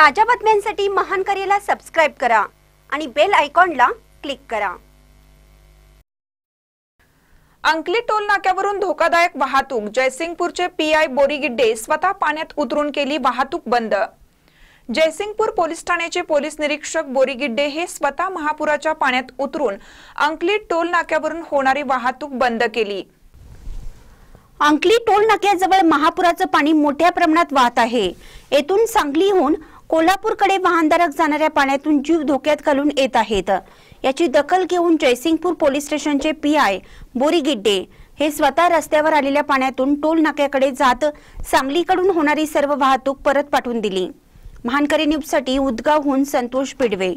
ताज्या बातम्यांसाठी महान कार्याला सबस्क्राईब करा आणि बेल आयकॉनला क्लिक करा अंकली टोल नाक्यावरून धोकादायक वाहतूक जयसिंगपूरचे पीआय बोरीगिड्डे स्वतः पाण्यात उतरून केली वाहतूक बंद जयसिंगपूर पोलीस ठाण्याचे पोलीस निरीक्षक बोरीगिड्डे हे स्वतः महापुराच्या पाण्यात उतरून अंकली टोल नाक्यावरून होणारी वाहतूक बंद केली अंकली टोल नाक्याजवळ महापुराचं पाणी मोठ्या प्रमाणात वाहत आहे येथून सांगलीहून कोल्हापूरकडे वाहनधारक जाणाऱ्या पाण्यातून जीव धोक्यात घालून येत आहेत याची दखल घेऊन जयसिंगपूर पोलीस स्टेशनचे पी आय बोरीगिड्डे हे स्वतः रस्त्यावर आलेल्या पाण्यातून टोल नाक्याकडे जात सांगलीकडून होणारी सर्व वाहतूक परत पाठवून दिली महानकरी न्यूजसाठी उदगावहून संतोष पिडवे